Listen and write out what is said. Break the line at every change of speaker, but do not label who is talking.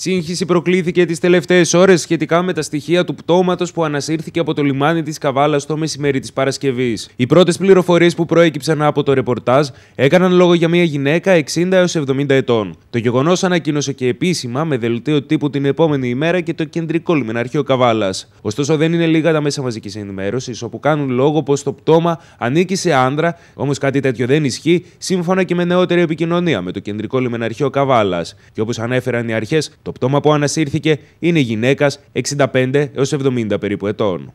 Σύγχυση προκλήθηκε τις τελευταίες ώρες σχετικά με τα στοιχεία του πτώματος που ανασύρθηκε από το λιμάνι της Καβάλας το μεσημέρι της Παρασκευής. Οι πρώτες πληροφορίες που προέκυψαν από το ρεπορτάζ έκαναν λόγο για μια γυναίκα 60 έω 70 ετών. Το γεγονός ανακοίνωσε και επίσημα με δελτίο τύπου την επόμενη ημέρα και το κεντρικό λιμεναρχείο Καβάλας. Ωστόσο, δεν είναι λίγα τα μέσα μαζικής ενημέρωσης όπου κάνουν λόγο πως το πτώμα ανήκει σε άνδρα, όμως κάτι τέτοιο δεν ισχύει σύμφωνα και με νεότερη επικοινωνία με το κεντρικό λιμεναρχείο Καβάλας. Και όπως ανέφεραν οι αρχές, το πτώμα που ανασύρθηκε είναι γυναίκας 65 έως 70 περίπου ετών.